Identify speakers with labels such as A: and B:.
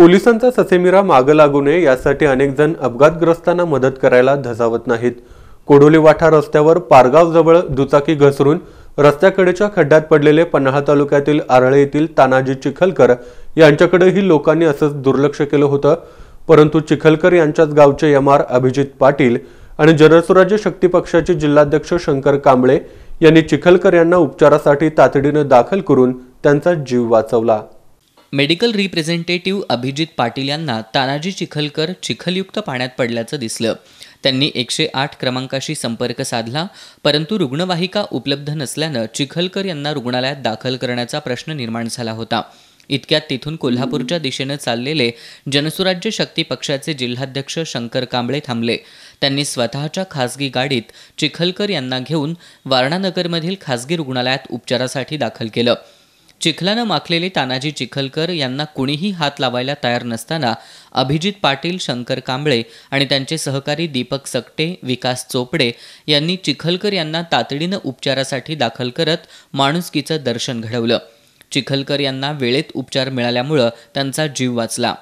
A: पोलिसांचा ससेमिरा मागं लागू नये यासाठी अनेक जण अपघातग्रस्तांना मदत करायला धजावत नाहीत कोडोलीवाठा वाठा रस्त्यावर पारगावजवळ दुचाकी घसरून रस्त्याकडेच्या खड्ड्यात पडलेले पन्हाळा तालुक्यातील आरळे येथील तानाजी चिखलकर यांच्याकडेही लोकांनी असंच दुर्लक्ष केलं होतं परंतु चिखलकर यांच्याच गावचे एम आर अभिजित पाटील आणि जनसुराज्य शक्ती पक्षाचे जिल्हाध्यक्ष शंकर कांबळे यांनी चिखलकर यांना उपचारासाठी तातडीनं दाखल करून त्यांचा जीव वाचवला
B: मेडिकल रिप्रेझेंटेटिव्ह अभिजित पाटील यांना तानाजी चिखलकर चिखलयुक्त पाण्यात पडल्याचं दिसलं त्यांनी एकशे आठ क्रमांकाशी संपर्क साधला परंतु रुग्णवाहिका उपलब्ध नसल्यानं चिखलकर यांना रुग्णालयात दाखल करण्याचा प्रश्न निर्माण झाला होता इतक्यात तिथून कोल्हापूरच्या दिशेनं चाललेले जनसुराज्य शक्ती पक्षाचे जिल्हाध्यक्ष शंकर कांबळे थांबले त्यांनी स्वतःच्या खासगी गाडीत चिखलकर यांना घेऊन वारणानगरमधील खासगी रुग्णालयात उपचारासाठी दाखल केलं चिखलानं माखलेले तानाजी चिखलकर यांना कुणीही हात लावायला तयार नसताना अभिजित पाटील शंकर कांबळे आणि त्यांचे सहकारी दीपक सकटे विकास चोपडे यांनी चिखलकर यांना तातडीनं उपचारासाठी दाखल करत माणुसकीचं दर्शन घडवलं चिखलकर यांना वेळेत उपचार मिळाल्यामुळं त्यांचा जीव वाचला